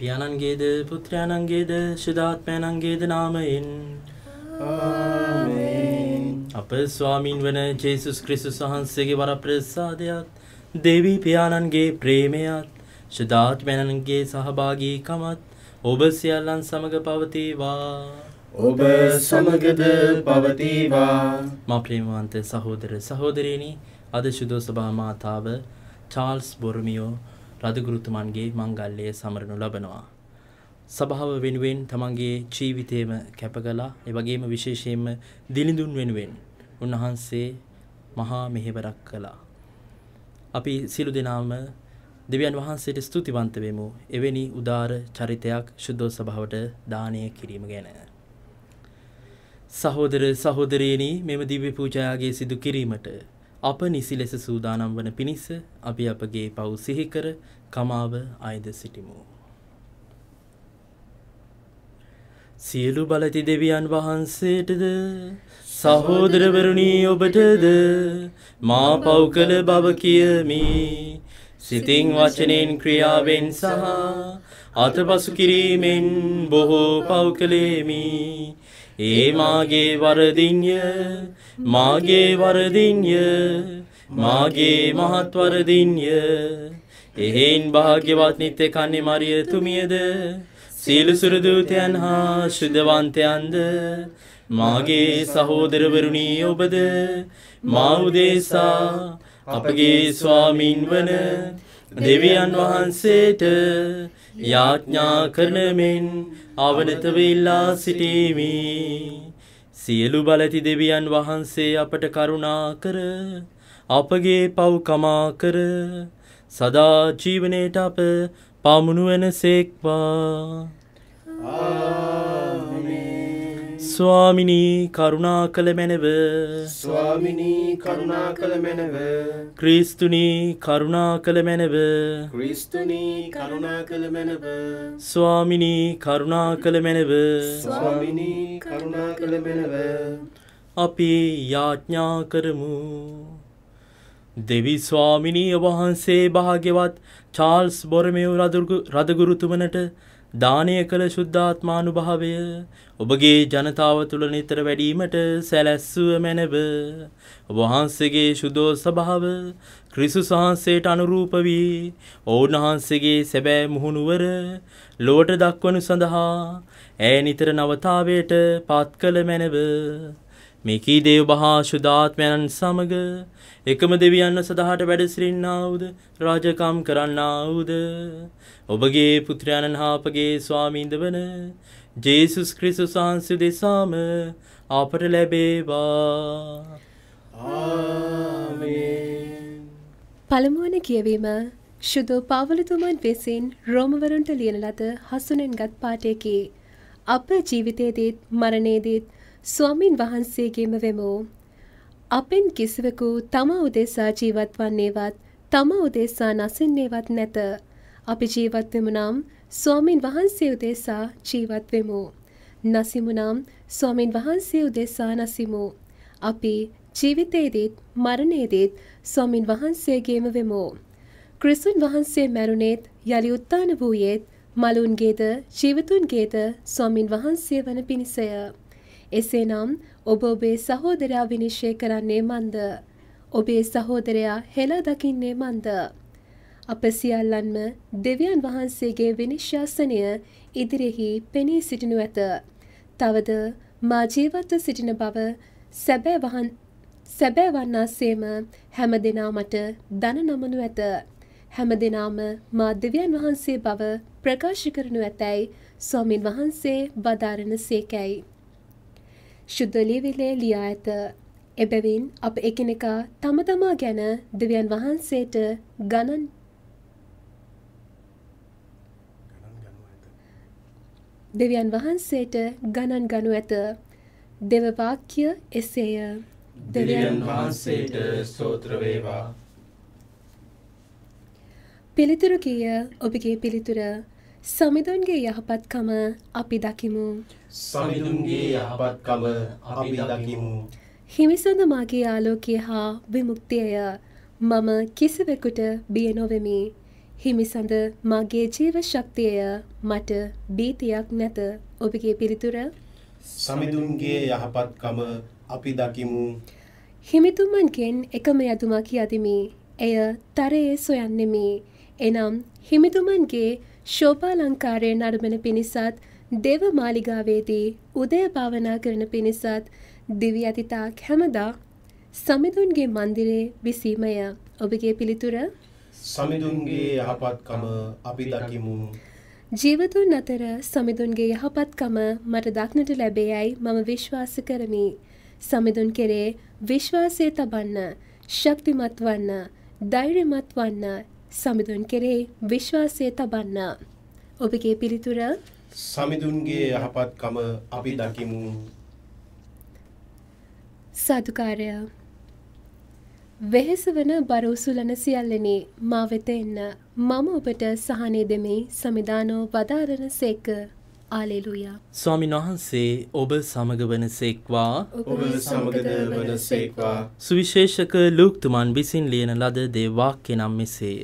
පියාණන්ගේද පුත්‍රයාණන්ගේද ශුදාත්මයණන්ගේද නාමයෙන් අප ස්වාමින් වන ජේසුස් ක්‍රිසුස් වහන්සේගේ වර ප්‍රසාදයක්ත් දෙවී පියාණන්ගේ ප්‍රේමයත් ශුදාත්මයණන්ගේ සහභාගීකමත් ඔබ සියල්ලන් සමඟ පවතිවා ඔබ සමගද පවතිවා මා ප්‍රේමවන්ත සහෝදර සහෝදරයනි අද ශුදෝ සභා මාතාව චාල්ස් බොරමියෝ රදගුරුතුමන්ගේ මංගල්ලය සමරනු ලබනවා. සභාව වෙනුවෙන් තමන්ගේ ජීවිතයම කැපකලා එවගේම විශේෂයෙන්ම දිලිඳුන් වෙනුවෙන් උන්වහන්සේ මහා මෙහෙවරක් කළා. අපි සිලු දෙනාම දෙවියන් වහන්සේට ස්තුතිවන්ත වෙමු එවැනි උදාර චරිතයක් ශුද්ධෝ සභාවට දානය කිරීම ගැන. සහෝදර සහෝදරයනි මෙම දිව්‍ය පූජාගේ සිදු කිරීමට අප නිසි ලෙස සූදානම් වන පිණිස අපි අපගේ පව් සිහිකර කමාව අයද සිටිමු. සියලු බලති දෙවියන් වහන්සේටද සහෝදරවරුණී ඔබටද මා පව් කළ බව කියමි සිතින් වචනයෙන් ක්‍රියාවෙන් සහ අතපසු කිරීමෙන් බොහෝ පව් කළේමී ඒ මාගේ වරදින්ය මාගේ වරදින්ය මාගේ මහත් වරදින්ය එහෙයින් භාග්‍යවත් නිත්‍ය කන්නේ මරිය තුමියද සීල සුරදූතයන් හා ශුද්ධවන්තයන්ද මාගේ සහෝදරවරුණි ඔබද මා උදෙසා අපගේ ස්වාමින් වන දෙවියන් වහන්සේට යාඥා කරනමෙන් අවනතවෙල්ලා සිටීමි. සියලු බලති දෙවියන් වහන්සේ අපට කරුණා කර අපගේ පව්කමා කර සදා ජීවනයට අප පමුණුවන සේක්වා. ආ ස්වාමිනී කරුණා කළ මැනව ස්වාමිනී කරුණා කළ මැනව ක්‍රීස්තුනී කරුණා කළ මැනව ක්‍රීස්තුනී කරුණා කළ මැනව ස්වාමිනී කරුණා කළ මැනව ස්වාමිනී කරුණා කළ මැනව අපි යාඥා කරමු දෙවි ස්වාමිනී ඔබහන්සේ භාගෙවත් චාල්ස් බොරමයෝ රදගුරුතුමනට දානය කළ ශුද්ධාත්මානුභාවය ඔබගේ ජනතාව තුළ නිතර වැඩීමට සැලැස්සුව මැනව. වහන්සේගේ ශුදෝ ස්වභාව ක්‍රිසුස් වහන්සේට අනුරූප වී ඔවුන් වහන්සේගේ සැබෑ මුහුණුවර ලොවට දක්වනු සඳහා ඇය නිතර නවතාවයට පත් කළ මැනව. මේකී දේව භාෂුදාත්මයන්න් සමග එකම දෙවියන්ව සදහාට වැඩසිරින්නාවුද රාජකම් කරන්නාවුද ඔබගේ පුත්‍රයන්න් හාපගේ ස්වාමීන්ද වන ජේසුස් ක්‍රිස්තුස් වහන්සේ දෙසාම අපට ලැබේවා ආමේන් පළමුවන කියවීම ශුදෝ පාවලතුමන් වෙසින් රෝමවරුන්ට ලියන ලද හසුනෙන්ගත් පාටයකි. අප ජීවිතයේදීත් මරණයේදීත් ස්වාමින් වහන්සේගේම වෙමු. අපෙන් කිසිවකු තම උදෙසා ජීවත් වන්නේවත් තම උදෙසා නසින්නේවත් නැත. අපි ජීවත් වෙමු නම් ස්වාමින් වහන්සේ උදෙසා ජීවත් වෙමු. නසිමු නම් ස්වාමින් වහන්සේ උදෙසා නසිමු. අපි ජීවිතයේදීත් මරණයේදීත් ස්වාමින් වහන්සේගේම වෙමු. ක්‍රිස්තුන් වහන්සේ මැරුණේත් යළි උත්තාන වූයේත් මලුන්ගේද ජීවතුන්ගේද ස්වාමින් වහන්සේ වන පිණිසය. එසේනම් ඔබ ඔබේ සහෝදරයා විනිශ්චය කරන්නේ මන්ද? ඔබේ සහෝදරයා හෙලා දකින්නේ මන්ද? අප සියල්ලන්ම දෙවියන් වහන්සේගේ විනිශ්චාසනය ඉදිරිෙහි පෙනී සිටිනු ඇත. තවද මා ජීවත්ව සිටින බව සැබෑ වහන් සැබෑ වන්නාසේම හැම දෙනාමට දන නමනු ඇත. හැම දෙනාම මා දෙවියන් වහන්සේ බව ප්‍රකාශ කරනු ඇතැයි ස්වාමින් වහන්සේ වදාරණ සේකැයි. ශුද්ධ ලිවිලේ ලියා ඇත. එබැවින් අප එකිනෙකා තම තමා ගැන දෙවියන් වහන්සේට ගණන් දෙවියන් වහන්සේට ගණන් ගනු ඇත. දෙවවාක්‍ය එසේය. දෙවියන් වහන්සේට ස්තෝත්‍ර වේවා. පිළිතුරු කීය ඔබගේ පිළිතුර සමිඳුන්ගේ යහපත්කම අපි දකිමු. සමිඳුන්ගේ යහපත්කම අපි දකිමු. හිමිසඳ මාගේ ආලෝකය හා විමුක්තියය මම කිසිවෙකුට බිය නොවෙමි. හිමිසඳ මාගේ ජීව ශක්තියය මට බීතියක් නැත ඔබගේ පිරිතුර සමිඳුන්ගේ යහපත්කම අපි දකිමු. හිමිතුමන්ගෙන් එකම ඇතුමක් අතිමි. එය තරයේ සොයන්නෙමි. එනම් හිමිතුමන්ගේ ශෝපාලංකාරයෙන් අරඹන පිණිසත් දෙව මාලිගාවේදී උදය භාවනා කරන පිණිසත් දිවි අතිතාක් හැමදා සමිඳුන්ගේ මන්දිරේ විසීමය ඔබගේ පිළිතුර සමිඳුන්ගේ යහපත්කම අපි දකිමු ජීවතුන් අතර සමිඳුන්ගේ යහපත්කම මට දක්නට ලැබේයයි මම විශ්වාස කරමි සමිඳුන් කෙරේ විශ්වාසය තබන්න ශක්තිමත් වන්න ධෛර්යමත් වන්න සමිඳුන් කෙරේ විශ්වාසය තබන්න. ඔබගේ පිළිතුර සමිඳුන්ගේ යහපත්කම අපි දකිමු. සාදුකාරය වෙහෙස වන බර උසුලන සියල්ලනේ මා වෙත එන්න මම ඔබට සහනේ දෙමේ සමිදානෝ වදාරන සේක ආලෙලුයා ස්වාමීන් වහන්සේ ඔබ සමග වනසේක්වා ඔබ සමගද වනසේක්වා සුවිශේෂක ලූක්තුමන් විසින් ලියන ලද දේවාක්‍ය නම් මෙසේය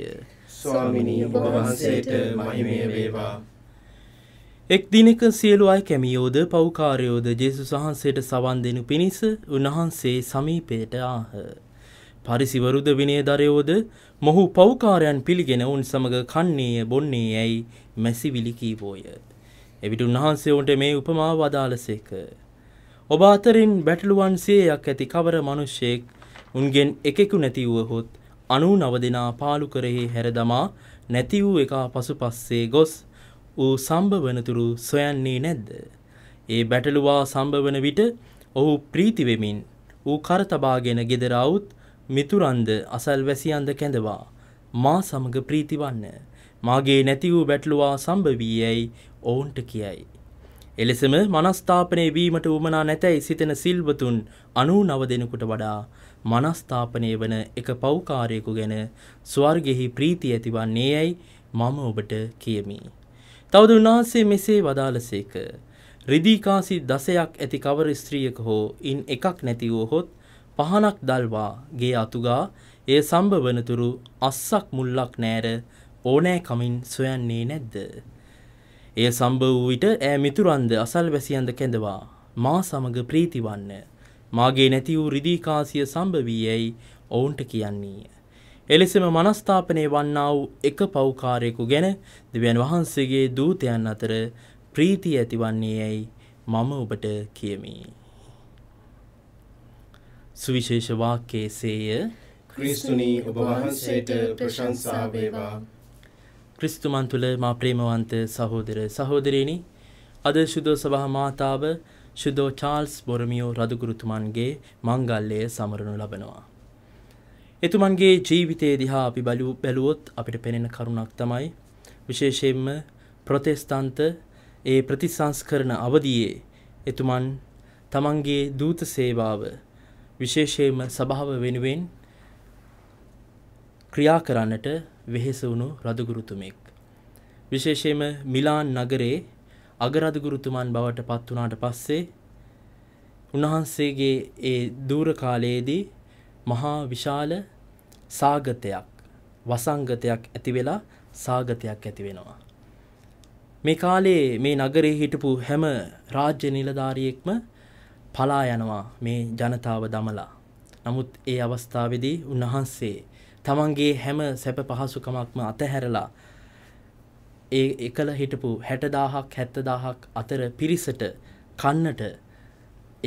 ස්වාමිනී ඔබ වහන්සේට මහිමය වේවා එක් දිනක සියලු අය කැමියෝද පෞකාරයෝද ජේසුස් වහන්සේට සවන් දෙනු පිණිස උන්වහන්සේ සමීපයට ආහ. පරිසිවරුද විනයදරයෝද මොහු පෞකාරයන් පිළිගෙන උන් සමග කන්නේය බොන්නේ යැයි මැසිවිලි කීවෝය. එවිට උන්වහන්සේ උන්ට මේ උපමාව වදාළසේක. ඔබ අතරින් බැටළුවන් සියයක් ඇති කවර මිනිසෙක් උන්ගෙන් එකෙකු නැති වූහොත් 99 දෙනා පාලු කරෙහි හැරදමා නැති වූ එක පසුපස්සේ ගොස් ඌ සම්බවනතුරු සොයන්නේ නැද්ද? ඒ බැටළුවා සම්බවන විට ඔහු ප්‍රීති වෙමින් ඌ කර තබාගෙන ගෙදර આવුත් මිතුරන්ද අසල්වැසියන්ද කැඳවා මා සමග ප්‍රීතිවන්න. මාගේ නැති වූ බැටළුවා සම්භවී යැයි ඔවුන්ට කියයි. එලෙසම මනස්ථාපනය වීමට උමනා නැතැයි සිතෙන සිල්වතුන් අනූ නව දෙනෙකුට වඩා මනස්ථාපනය වන එක පෞකාරයෙකු ගැන ස්වර්ගෙහි ප්‍රීති ඇතිවන්නේ යැයි මම ඔබට කියමි. තවද උන්වහන්සේ මෙසේ වදාලසේක. රිදීකාසි දසයක් ඇති කවර ස්ත්‍රියක හෝ ඉන් එකක් නැතිවෝ හොත් පහනක් දල්වා ගේ අතුගා එය සම්භවනතුරු අස්සක් මුල්ලක් නෑර ඕනෑ කමින් සොයන්නේ නැද්ද. එය සම්භව වූ විට ඈ මිතුරන්ද අසල්වැසියන්ද කැඳවා මා සමග ප්‍රීතිවන්න. මාගේ නැති වූ රිදීකාසිය සම්භවී යැයි ඔවුන්ට කියන්නේය. එලෙසම මනස්ථාපනය වන්නා වූ එක පෞකාරයෙකු ගැන දෙවියන් වහන්සේගේ දූතයන් අතර ප්‍රීතිය ඇතිවන්නේ යැයි මම ඔබට කියමි. සුවිශේෂ වාක්‍යයේ සේය ක්‍රිස්තුනි ඔබ වහන්සේට ප්‍රශංසා වේවා ක්‍රිස්තුමන් තුළ මා ප්‍රේමවන්ත සහෝදර සහෝදරයනි අද ශුදෝ සභහ මාතාව ශුදෝ චාල්ස් බොරමියෝ රදුගුරුතුමන්ගේ මංගල්ලය සමරණු ලබනවා. එතුමන්ගේ ජීවිතයේ දිහා අපි බලූ බැලුවොත් අපිට පෙනෙන කරුණක් තමයි විශේෂයෙන්ම ප්‍රොතෙස්තන්ත ඒ ප්‍රතිසංස්කරන අවදියේ එතුමන් තමන්ගේ දූත සේවාව විශේෂයෙන්ම සභාව වෙනුවෙන් ක්‍රියා කරන්නට වෙහෙස වුණු රදගුරුතුමෙක්. විශේෂයෙන්ම මිලාන් නගරයේ අගරදගුරුතුමන් බවට පත් වුණාට පස්සේ උන්වහන්සේගේ ඒ දූර කාලයේදී මහා විශාල සාගතයක් වසංගතයක් ඇති වෙලා සාගතයක් ඇති වෙනවා. මේ කාලේ මේ නගරේ හිටපු හැම රාජ්‍ය නිලධාරියෙක්ම පලා යනවා මේ ජනතාව දමලා. නමුත් ඒ අවස්ථාවේදී උන්වහන්සේ තමන්ගේ හැම සැප පහසුකමක්ම අතහැරලා ඒ එකල හිටපු හැටදාහක් හැත්තදාහක් අතර පිරිසට කන්නට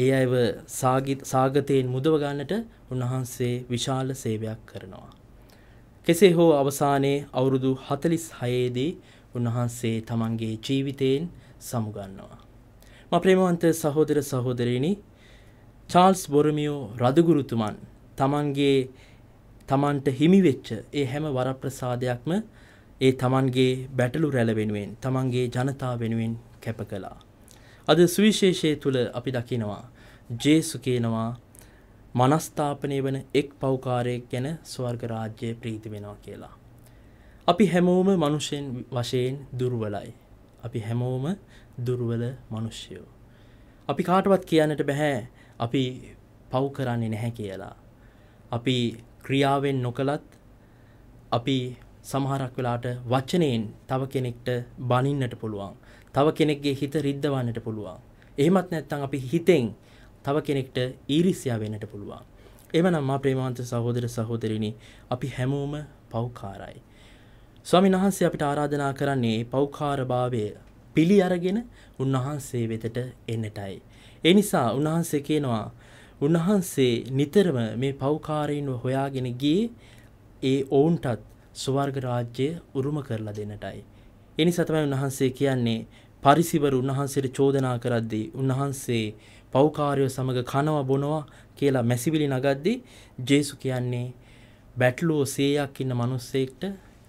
ඒ අයව සාගතයෙන් මුදවගන්නට උන්වහන්සේ විශාල සේවයක් කරනවා. කෙසේ හෝ අවසානයේ අවුරුදු හතලිස් හයේදී උන්වහන්සේ තමන්ගේ ජීවිතයෙන් සමුගන්නවා. ම ප්‍රේමවන්ත සහෝදර සහෝදරයනි චාල්ස් බොරමියෝ රදගුරුතුමන් තමන්ගේ තමන්ට හිමිවෙච්ච ඒ හැම වරප්‍රසාදයක්ම ඒ තමන්ගේ බැටලු රැළ වෙනුවෙන් තමන්ගේ ජනතා වෙනුවෙන් කැප කළා. අද සුවිශේෂය තුළ අපි දකිනවා ජේසු කියනවා මනස්ථාපනය වන එක් පෞකාරයක් ගැන ස්වර්ගරාජ්‍යය ප්‍රීති වෙනවා කියලා. අපි හැමෝම මනුෂයෙන් වශයෙන් දුර්වලයි. අපි හැමෝම දුර්වල මනුෂ්‍යයෝ. අපි කාටවත් කියන්නට බැහැ අපි පව් කරන්නේ නැහැ කියලා. අපි ක්‍රියාවෙන් නොකළත් අපි සමහරක් වෙලාට වචනයෙන් තව කෙනෙක්ට බනින්නට පුළුවන්. තව කෙනෙක්ගේ හිත රිද්දවන්නට පුළුවන්. එහෙමත් නැත්නම් අපි හිතෙන් තව කෙනෙක්ට ඊර්ෂ්‍යා වෙන්නට පුළුවන්. එවනම් මා ප්‍රේමවන්ත සහෝදර සහෝදරිනි අපි හැමෝම පෞකාරයි. ස්වාමීන් වහන්සේ අපිට ආරාධනා කරන්නේ පෞකාරභාවය පිළි අරගෙන උන්වහන්සේ වෙතට එන්නටයි. ඒ නිසා උන්වහන්සේ කියනවා උන්වහන්සේ නිතරම මේ පෞකාරයින්ව හොයාගෙන ගියේ ඒ ඔවුන්ටත් ස්වර්ග රාජ්‍යය උරුම කරලා දෙන්නටයි. ඒ නිසා තමයි උන්වහන්සේ කියන්නේ පරිසිවරු උන්වහන්සේට චෝදනා කරද්දී උන්වහන්සේ පෞකාරයෝ සමග කනවා බොනවා කියලා මැසිවිලි නගද්දී ජේසු කියන්නේ බැටලුවෝ 100ක් ඉන්න මිනිස්සෙක්ට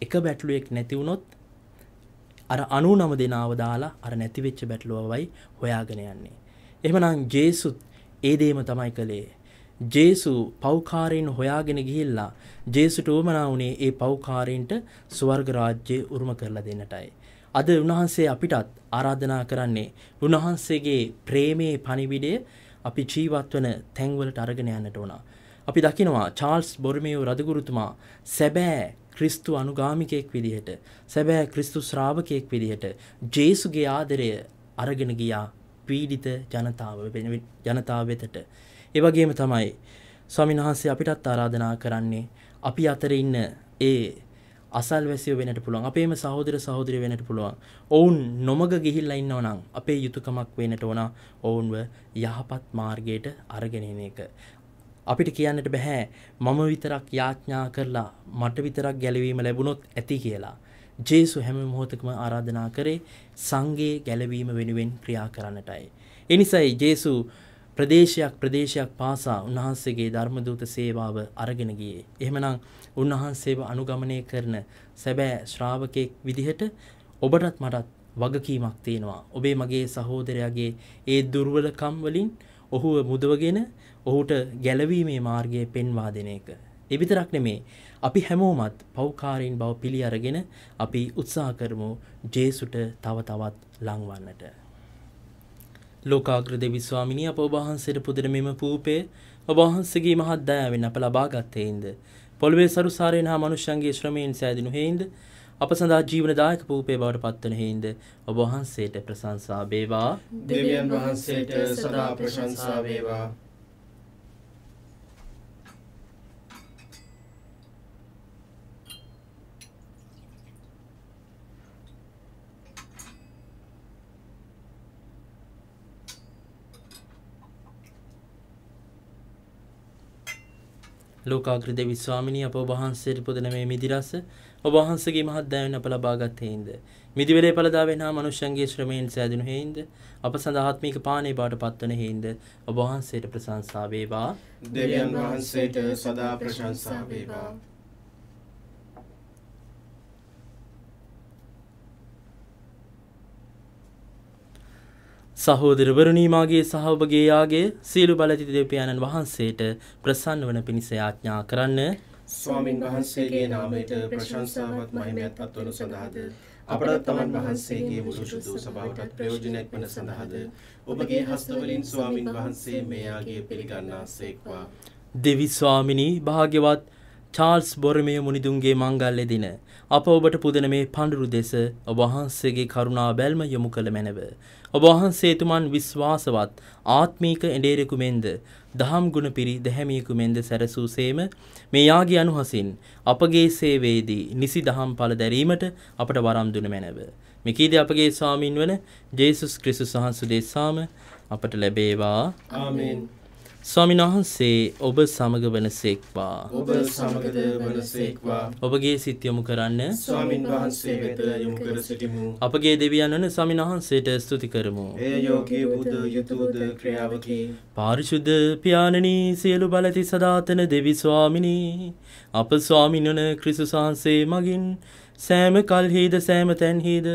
එක බැටලුවෙක් නැති වුණොත් අර 99 දෙනාව දාලා අර නැති වෙච්ච බැටලුවවයි හොයාගෙන යන්නේ. එහෙමනම් ජේසුත් ඒ දේම තමයි කළේ. ජේසු පෞකාරයෙන් හොයාගෙන ගිහිල්ලා ජේසුට වමනා වුණේ ඒ පෞකාරයන්ට ස්වර්ග රාජ්‍යය උරුම කරලා දෙන්නටයි. අද උන්වහන්සේ අපිටත් ආරාධනා කරන්නේ උන්වහන්සේගේ ප්‍රේමයේ පණිවිඩය අපි ජීවත් වන තැන්වලට අරගෙන යන්නට ඕන. අපි දකිනවා චාල්ස් බොරමියෝ රදගුරුතුමා සැබෑ ක්‍රිස්තු අනුගාමිකයෙක් විදිහට සැබෑ ක්‍රිස්තු ශ්‍රාවකයෙක් විදිහට ජේසුගේ ආදරය අරගෙන ගියා පීඩිත ජනතාව ජනතාව වෙතට. ඒවගේම තමයි ස්වාමින් වහන්සේ අපිටත් ආරාධනා කරන්නේ අපි අතර ඉන්න ඒ අසල් වැසිය වෙනට පුළුවන් අපේම සහෝදර සහෝදරය වෙනට පුළුවන් ඔවුන් නොමග ගිහිල්ලා ඉන්නව නම් අපේ යුතුයකමක් වෙන්නට ඕන ඔවුන්ව යහපත් මාර්ගයට අරගෙන එන එක අපිට කියන්නට බෑ මම විතරක් යාඥා කරලා මට විතරක් ගැලවීම ලැබුණොත් ඇති කියලා ජේසු හැම මොහොතකම ආරාධනා කරේ සංගේ ගැලවීම වෙනුවෙන් ක්‍රියා කරන්නටයි. එනිසයි ජේසු ප්‍රදේශයක් ප්‍රදේශයක් පාසා උන්වහන්සේගේ ධර්මදූත සේවාව අරගෙන ගියේ. එහෙමනම් උන්වහන්සේව අනුගමනය කරන සැබෑ ශ්‍රාවකෙක් විදිහට ඔබටත් මටත් වගකීමක් තියෙනවා. ඔබේ මගේ සහෝදරයාගේ ඒ දුර්වලකම් වලින් ඔහුව මුදවගෙන ඔහුට ගැලවීමේ මාර්ගය පෙන්වා දෙන එක. එවිතරක් නෙමේ අපි හැමෝමත් පෞකාරයෙන් බව පිළි අරගෙන අපි උත්සා කරමු ජේසුට තව තවත් ලංවන්නට. ලෝකාග්‍ර දෙවිස්වාමිනි අප ඔබහන්සේට පුදර මෙම පූපය ඔබහන්සගේ මහත් දෑවෙන් අප ලබාගත්තයෙන්ද. පොළවේ සරුසාරයෙන් හා මනුෂ්‍යන්ගේ ශ්‍රමයෙන් සෑදිනු හෙයින්ද අප සඳහා ජීවනදායක පූපේ බවට පත්වන හෙයින්ද ඔබහන්සේට ප්‍රසංසා බේවා දෙවියන් වහන්සේට සදා ප්‍රශංසා වේවා. ලෝකාග්‍රද විස්වාමිනී අප වහන්සේට පුදන මේ මිදිරස ඔබ වහන්සේගේ මහත් දෑවෙන් අප ලබාගත් හේඳ මිදිවැලේ පළදාවෙන් හා මනුෂ්‍යයන්ගේ ශ්‍රමයෙන් සෑදුණු හේඳ අප සඳහා ආත්මික පානේ බාට පත්වන හේඳ ඔබ වහන්සේට ප්‍රශංසා වේවා දෙවියන් වහන්සේට සදා ප්‍රශංසා වේවා සහෝදරවරුණීමගේ සහෝභගේ යාගේ සියලු බලති දෙවපියාණන් වහන්සේට ප්‍රසන්න වන පිණිස යාඥා කරන්න ස්වාමින් වහන්සේගේ නාමයට ප්‍රශංසාවත් මහිමයත් පත්වනු සඳහාද අපට තමන් වහන්සේගේ මුසුෂුදු සභාවටත් ප්‍රයෝජනයක් වන සඳහාද ඔබගේ හස්තවලින් ස්වාමින් වහන්සේ මෙයාගේ පිළිගන්නා සේක්වා දෙවි ස්වාමිනී භාග්‍යවත් චාල්ස් බොරමය මුනිදුන්ගේ මංගල්ලෙ දින අප ඔබට පුදන මේ පඳුරු දෙස ඔබහන්සේගේ කරුණා බැල්ම යොමු කළ මැනව. ඔබහන්සේතුමන් විශ්වාසවත් ආත්මීක එඩේරෙකු මෙන්ද දහම් ගුණ පිරි දැහැමියකු මෙන්ද සැරසූ සේම මේ යාගේ අනුහසින් අපගේ සේවේදී නිසි දහම් පල දැරීමට අපට වරම් දුන මැනව. මෙකීද අපගේ ස්වාමීන් වන ජේසුස් ක්‍රිසු සහන්සු දෙසාම අපට ලැබේවා ආමෙන්. ස්වාමින් වහන්සේ ඔබ සමග වනසේක්වා ඔබ සමගද වනසේක්වා ඔබගේ සිත් යොමු කරන්න ස්වාමින් වහන්සේ වෙත යොමු කර සිටිමු අපගේ දෙවියන් වන ස්වාමින් වහන්සේට ස්තුති කරමු එය යෝගී වූද යුතුවද ක්‍රියාවකි පාරිශුද්ධ පියාණනි සියලු බලති සදාතන දෙවි ස්වාමිනී අප ස්වාමින් වන ක්‍රිස්තුස් වහන්සේ මගින් සෑම කල්හිද සෑම තැන්හිද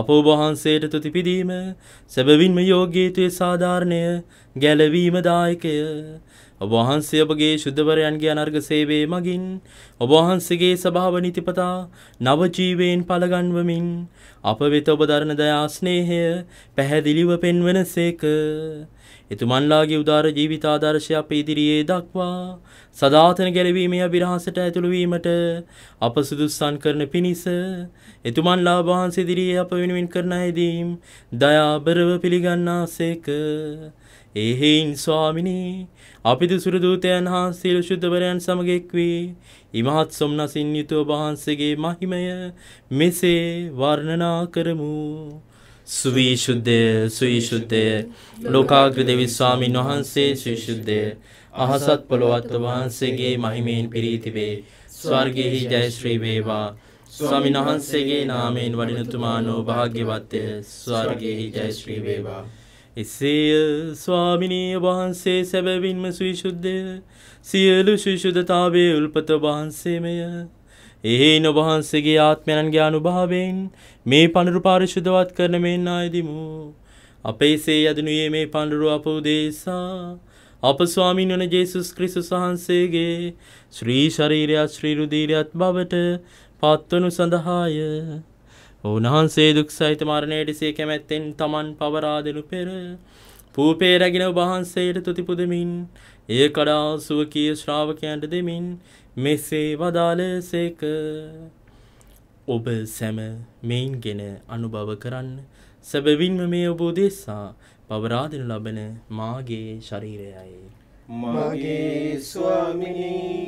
අප ඔබහන්සේට තුතිපිදීම සැබවින්ම යෝගීතුය සාධාරණය ගැලවීම දායකය ඔබහන්සේ ඔබගේ ශුද්ධවරයන්ගේ අනර්ග සේවේ මගින් ඔබහන්සගේ සභාව නිතිපතා නවජීවයෙන් පළගන්වමින් අප වෙත ඔබ දරණ දයා ස්නේහය පැහැදිලිව පෙන්වන සේක එතුමන්ලාගේ උදාර ජීවිත ආදර්ශය අප ඉදිරියේ දක්වා සදාතන ගැලවීමේ අභිරහසට ඇතුළු වීමට අප සුදුස්සන් කරන පිණිස එතුමන්ලා වහන්සේ ඉදිරියේ අප වෙනුවෙන් කරන ඇදීම් දයාබරව පිළිගන්නාසේක එහෙයින් ස්වාමිනී අපි දුසුරදූතයන් හා සීල ශුද්ධවරයන් සමග එක්වී ඉමහත් සොම්නසින් යුතුව වහන්සේගේ මහිමය මෙසේ වර්ණනා කරමු සුවීශුද්ධය සුවීශුද්ධය ලෝකාග්‍රද විස්වාමීන් වහන්සේ ශිෂුද්ධය අහසත් පොළොවත් වහන්සේගේ මහිමයෙන් පිරීතිබේ ස්වර්ගෙහි ජයශ්‍රී වේවා ස්වාමින් වහන්සේගේ නාමයෙන් වඩිනතුමානෝ භාග්‍යවත්ය ස්වර්ගෙහි ජයශ්‍රී වේවා. එසේය ස්වාමිනීය වහන්සේ සැබැවින්ම සවිශුද්ධය සියලු ශිෂුදතාවේ උල්පත වහන්සේමය එහෙයින් ඔබහන්සේගේ ආත්මයන්ගේ අනුභාවයෙන් මේ පඳුරු පාරිශුද්ධවත් කරන මෙන් ආයදිමු. අපේසේ යදනුයේ මේ පඳුරු අප උදෙසා අප ස්වාමීන් වන ජේසුස් ක්‍රිස්තුස් වහන්සේගේ ශ්‍රී ශරීරයත් ශ්‍රී රුධීරයත් බවට පත්වනු සඳහාය. උන්වහන්සේ දුක් සහිත මරණයට සේ කැමැත්තෙන් Taman පවරා දෙනු පෙර පූපේ රැගෙන වහන්සේට තුතිපුදමින් ඒ කඩා සුවකී ශ්‍රාවකයන්ට දෙමින් මෙසේ වදාළ සේක ඔබ සැම මෙයින් ගෙන අනුභව කරන්න සැබවින්ම මේ ඔබෝදෙසා පවරාදනු ලබන මාගේ ශරීරයයි. මගේ ස්වාමිනී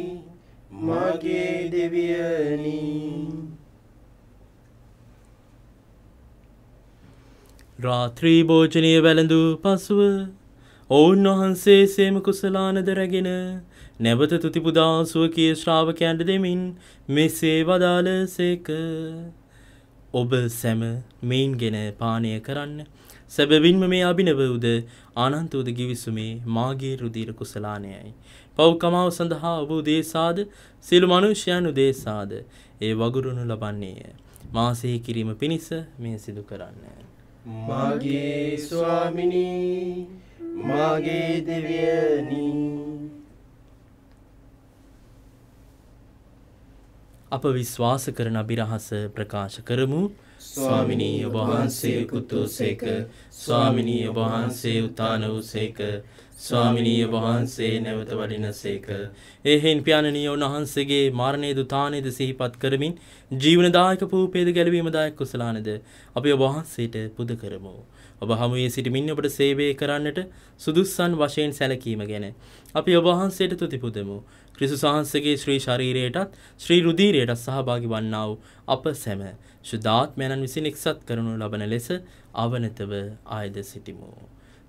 මගේ දෙවියනී රාත්‍රී භෝජනය වැළඳූ පසුව ඔවුන් වහන්සේ සේම කුසලානද රැගෙන නැවත තුතිපුදාසුව කිය ශ්‍රාවකයන්ට දෙමින් මෙසේ වදාළ සේක. ඔබ සැම මෙයින් ගෙන පානය කරන්න සැබවින්ම මේ අභිනවවුද ආනන්තූද ගිවිසුමේ මාගේ රුදීර කුසලානයයි. පෞකමාව සඳහා ඔබූ දේසාද සිළු මනුෂ්‍යයනු දේසාද ඒ වගුරුණු ලබන්නේය. මාසෙහි කිරීම පිණිස මේ සිදු කරන්නේ. මාගේ ස්වාමිනී මාගේ දෙවියනී අප විශ්වාස කරන අභිරහස ප්‍රකාශ කරමු ස්වාමිනී ඔබහන්සේ කුතු සේක ස්වාමිනී ඔබහන්සේ උතාන වූ සේක ස්වාමිනීය වහන්සේ නැවත වඩින සේක. එහෙන් ප්‍යාණනීය උන්වහන්සේගේ මරණය දුතානේද සිහිපත් කරමින් ජීවනදායක පූපේද ගැලවීමදායක කුසලානද අපි ඔබ වහන්සේට පුද කරමු. ඔබ හමුවේ සිටමින් ඔබට සේවය කරන්නට සුදුස්සන් වශයෙන් සැලකීම ගැන. අපි ඔබ වහන්සේට තුති පුදමු. ක්‍රිස්තුස් වහන්සේගේ ශ්‍රී ශරීරයටත් ශ්‍රී රුධිරයටත් සහභාගී වන්නා වූ අප සැම සුදාත්මයන්න් විසින් එක්සත් කරනු ලබන ලෙස අවනතව ආයද සිටිමු.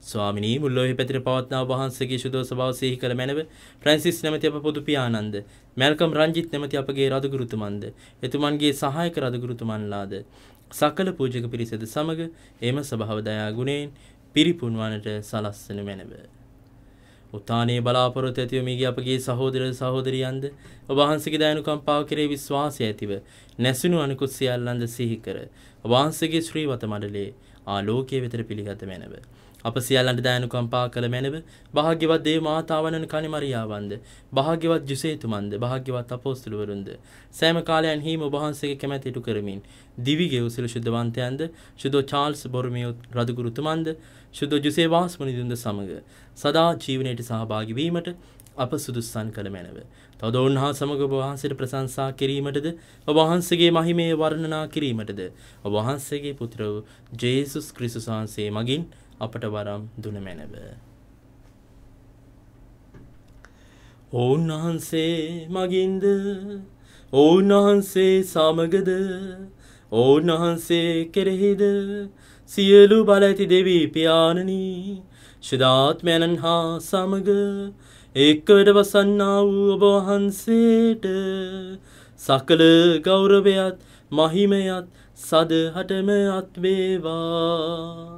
ස්වාමිනී මුල්ලෝහි පැතිර පවත්නාව වහන්සේගේ ශුදෝ සභාව සිහි කළ මැනව ප්‍රැන්සිස් නැමැති අප පොදු පියානන්ද මැල්කම් රංජිත් නැමැති අපගේ රදගුරුතුමන්ද එතුමන්ගේ සහායක රදගුරුතුමන්ලාද සකල පූජක පිරිසද සමග එම සභාව දයා ගුණයෙන් පිරිපුන්වන්නට සලස්සනු මැනව උත්තානේ බලාපොරොත්තු ඇතිව මිගිය අපගේ සහෝදර සහෝදරියන්ද ඔබ වහන්සේගේ දයනුකම්පාව කෙරේ විශ්වාසය ඇතිව නැසුණු අනිකුත් සියල්ලන්ද සිහි කර ඔබ වහන්සේගේ ශ්‍රීවත මඩලේ ආලෝකයේ වෙතට පිළිගත මැනව අප සියල්ලන්ට දයනුකම්පා කළ මැනව භාග්‍යවත් දේව මාතාවනන කනිමරියාවන්ද භාග්‍යවත් ජුසේතුමන්ද භාග්‍යවත් අපෝස්තුලවරුන්ද සෑම කාලයන් හිම ඔබහන්සේගේ කැමැති ඉටු කරමින් දිවිගේ උසිල ශුද්ධවන්තයන්ද ශුද්ධෝ චාල්ස් බොරමියුත් රදුගුරුතුමන්ද ශුද්ධෝ ජුසේ වාස්මුනිදුන්ද සමග සදා ජීවනයට සහභාගී වීමට අප සුදුස්සන් කළ මැනව. තවද උන්හා සමග ඔබවහන්සේට ප්‍රශංසා කිරීමටද ඔබවහන්සේගේ මහිමය වර්ණනා කිරීමටද ඔබවහන්සේගේ පුත්‍ර වූ ජේසුස් ක්‍රිස්තුස් වහන්සේ මගින් අපට වරම් දුනමැනව. ඔවුන් වහන්සේ මගින්ද ඔවුන් වහන්සේ සමගද ඔවුන් වහන්සේ කෙරෙහිද සියලු බල ඇති දෙවී පියාණනී ශුදාත්මයණන් හා සමග එක්කට වසන්නා වූ ඔබ වහන්සේට සකල ගෞරවයත් මහිමයත් සදහටම අත්වේවා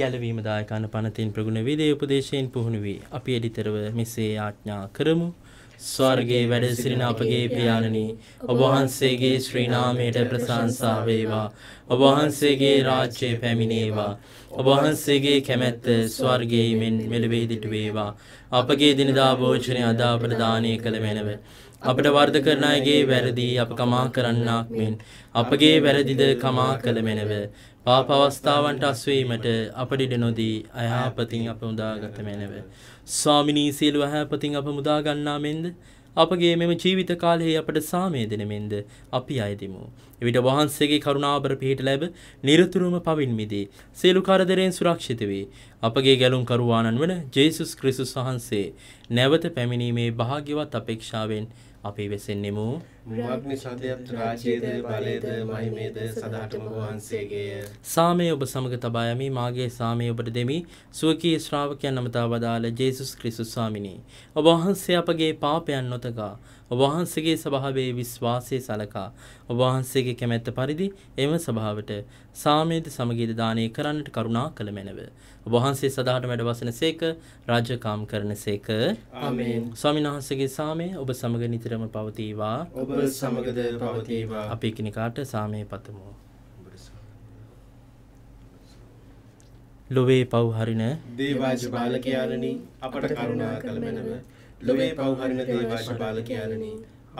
ගැලවීම දායකන පනතින් ප්‍රගුණ වේදේ උපදේශයෙන් පුහුණු වී අපි එඩිතරව මෙසේ ආඥා කරමු ස්වර්ගේ වැඩ සිරින අපගේ පියාණනි ඔබහන්සේගේ ශ්‍රීනාමයට ප්‍රසංසා වේවා ඔබහන්සේගේ රාජ්‍යය පැමිණේවා ඔබහන්සේගේ කැමැත්ත ස්වර්ගයේ මෙන් මෙලෙවෙහි දිටුවේවා අපගේ දිනදා භෝජනය අදාපට දානය කළ මැනව අපට වර්ධ කරන අයගේ වැරදි අප කමා කරන්නක් මෙන් අපගේ වැරදිද කමා කළ මෙනව පාප අවස්ථාවන්ට අස්වීමට අපට ඉඩ නොදී අයහපතින් අප මුදාගත මෙනව ස්වාමිනී සියලු අයහපතින් අප මුදා ගන්නා මෙන්ද අපගේ මෙම ජීවිත කාලයේ අපට සාමය දෙනමෙන්ද අපි අයදිමු. එවිට වහන්සේගේ කරුණාබර පිහිට ලැබ නිරතුරුම පවින් මිදී සියලු කරදරයෙන් සුරක්ෂිත වේ. අපගේ ගැලුම් කරුවාණන් වන ජේසුස් ක්‍රිස්තුස් වහන්සේ නැවත පැමිණීමේ භාග්‍යවත් අපේක්ෂාවෙන් අපි වෙසෙන්නෙමු මග්නි සදයත් රාජයේද බලයේද මහිමේද සදාටම වහන්සේගේය. සාමයේ ඔබ සමග තබා යමි මාගේ සාමයේ ඔබට දෙමි සුවකී ශ්‍රාවකයන් නමතා වදාළ ජේසුස් ක්‍රිස්තුස් ස්වාමිනී. ඔබ වහන්සේ අපගේ පාපයන් නොතකා ඔබවහන්සේගේ සභාවේ විශ්වාසය සලකා ඔබවහන්සේගේ කැමැත්ත පරිදි එම සභාවට සාමේද සමගීද දානය කරන්නට කරුණා කළ මැනව. ඔබවහන්සේ සදාට වැඩ වසන සේක රාජකාම් කරන සේක ස්වාමිනාහන්සගේ සාමය ඔබ සමග නිතරම පවතීවා ඔබ සමගද පවතීවා අපි එකනිකාට සාමය පතමු. ලොවේ පව් හරින දේවාජ බාලකයාලනී අපට කරුණා කළ මැනව ලොවේ පෞහරින දේවාශ බාලකයාණනි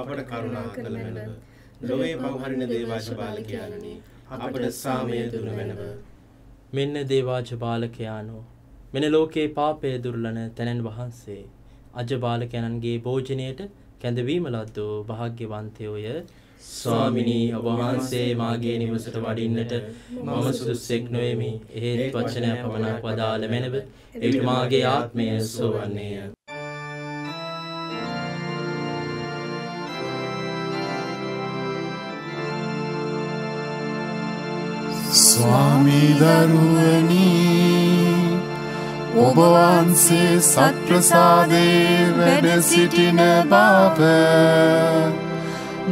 අපට කරුණා කළ මැනව. ලොවේ පෞහරින දේවාශ බාලකයාණනි අපට සාමය දුන මැනව. මෙන්න දේවාජ බාලකයානෝ මෙන ලෝකේ පාපය දුර්ලන තැනන් වහන්සේ අජබාලකයණන්ගේ භෝජනයට කැඳවීම ලද්දෝ භාග්‍යවන්තයෝය ස්වාමිනී ඔබවහන්සේ මාගේ නිවසට වඩින්නට මම සුදුස්සෙක් නොවෙමි එහෙත් වචනය පමණක් වදාළ මැනව එවිට මාගේ ආත්මය සෝවන්නේය ස්වාමී දරුවනී ඔබවන්සේ සත්ප්‍රසාදේ වැඩ සිටින බාප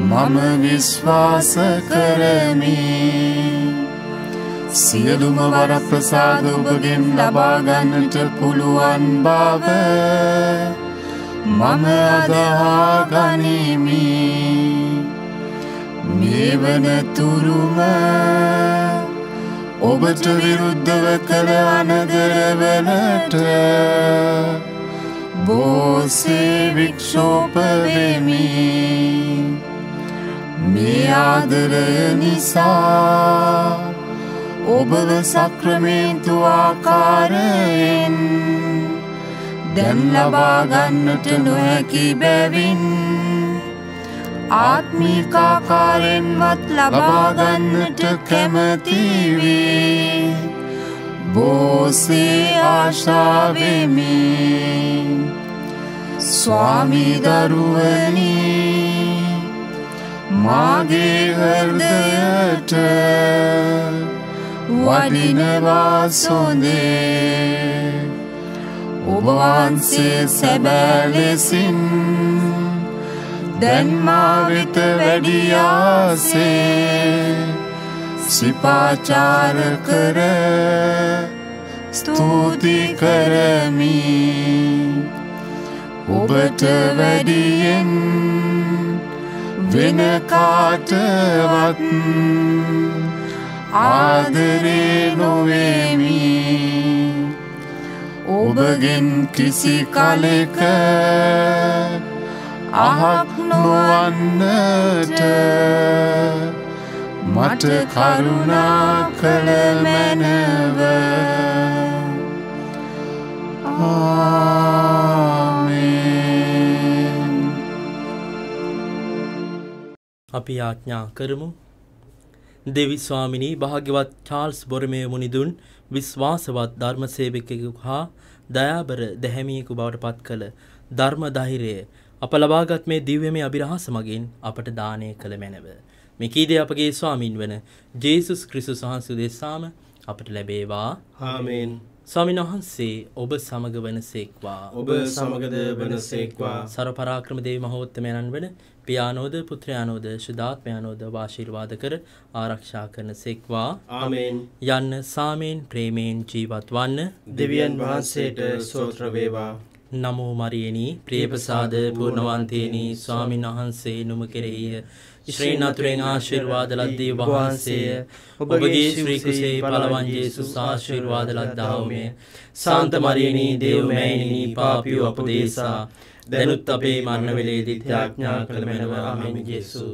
මම විශ්වාස කරමි සියලුම වරප්‍රසාද ඔබගෙන් ලබාගන්නට පුළුවන් බව මම අදහාගනිමි මේවනතුරුම ඔබට විරුද්ධව කළ අනදරවලට බෝසේ වික්ෂෝපවෙමි මේ ආදරය නිසා ඔබව සක්‍රමේන්තු ආකාරයෙන් දැන් ලබාගන්නට නොහැකි බැවින් ආත්මිකාකාරෙන්වත් ලබාගන්නට කැමතිවේ බෝසේ ආශාවමි ස්වාමිදරුවනි මාගේ හර්දයට වඩිනවා සොඳේ ඔබවන්සේ සැබෑලෙසින් දැන්මාවිත වැඩියාසේ සිපාචාර කර ස්තුති කරමි ඔබට වැඩියෙන් වෙන කාටවත් ආදරේ නොවේමි ඔබගෙන් කිසි කලෙක අහක් නොවන්නට මට කරුණා කළ මැනව අපි ආඥා කරමු දෙවිස්වාමිනී භාග්‍යවත් චාල්ස් බොරමය මුනිදුන් විශ්වාසවත් ධර්මසේවකෙකු හා දයාබර දැහැමියෙකු බවට පත් කළ ධර්ම දහිරය අප ලබාගත් මේ දිව්‍යමය අභිරහස මගින් අපට දානය කළ මැනව. මෙකීද අපගේ ස්වාමින් වන ජේසුස් ක්‍රිසුස් වහන්සේ උදෙසාම අපට ලැබේවා. ආමෙන්. ස්වාමින් වහන්සේ ඔබ සමග වනසේක්වා ඔබ සමගද වනසේක්වා සරපරාක්‍රමදේ මහෝත්තමයණන් වන පියානෝද පුත්‍රයානෝද ශුදාත්මයානෝද වාශිර්වාද කර ආරක්ෂා කරන සෙක්වා ආමෙන් යන්න සාමෙන් ප්‍රේමයෙන් ජීවත් වන්න දෙවියන් වහන්සේට සෝත්‍රවේවා නමෝ මරියනි ප්‍රේපසාද පූර්ණවන්තේනි ස්වාමින් වහන්සේ නුම කෙරෙහිය ශ්‍රී නතුරෙන් ආශිර්වාද ලද්දී වහන්සේය ඔබගේ ශ්‍රී කුසේ පළවන් ජේසුස් ආශිර්වාද ලද්දාවමේ සාන්ත මරියනි දේව මෑණිනි පාපියෝ අපදේසා දැනුත් අපේ මරණ වෙලේදී ත්‍යාඥා කළ මැනව ආමෙන් ජේසු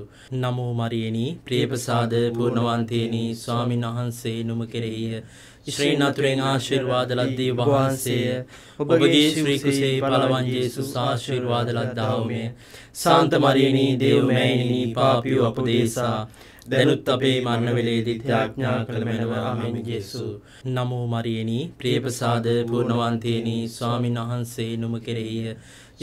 නමෝ මරියනි ප්‍රේපසාද පූර්ණවන්තේනි ස්වාමින් වහන්සේ නුම කෙරෙහිය ශ්‍රීනතුරෙන් ආශිර්වාද ලද්දී වහන්සේය ඔබගේ ශ්‍රී කුසේ පළවන් ජේසුස් ආශිර්වාද ලද්දාහුමය සාන්ත මරියනී දේව මෑණිනී පාපිය උපදේශා දැනුත් අපේ මරණ වෙලේදී ත්‍යාඥා කළ මැනව ආමෙන් ජේසු නමෝ මරියනී ප්‍රියපසාද පූර්ණවන්තේනී ස්වාමින් වහන්සේ නුම කෙරෙහිය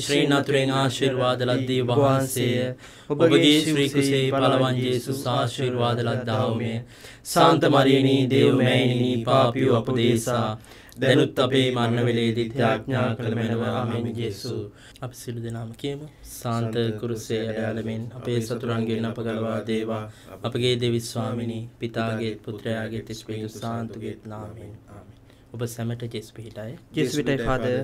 ශ්‍රී නතුරෙන් ආශිර්වාද ලද්දී ඔබ වහන්සේය. ඔබගේ ශ්‍රී කුසේ පළවන් ජේසුස් ආශිර්වාද ලද්දාහුමය. සාන්ත මරියනී දේව මෑණිනී පාපියෝ අපදේසා දැනුත් අපේ මරණ වෙලේදී ත්‍යාඥා කළ මැනව ආමෙන් ජේසු. අපි සිළු දෙනාම කියමු. සාන්ත කුරුසේ අඩයාලමින් අපේ සතුරන්ගෙන් අප ගලවා දේවා. අපගේ දෙවි ස්වාමිනී පිතාගේ පුත්‍රයාගේ තිස් පිහිටු සාන්තුගේ නාමයෙන්. ඔබ සැමට ජෙස් පිහිටයි. ජෙස් පිහිටයි ෆාදර්.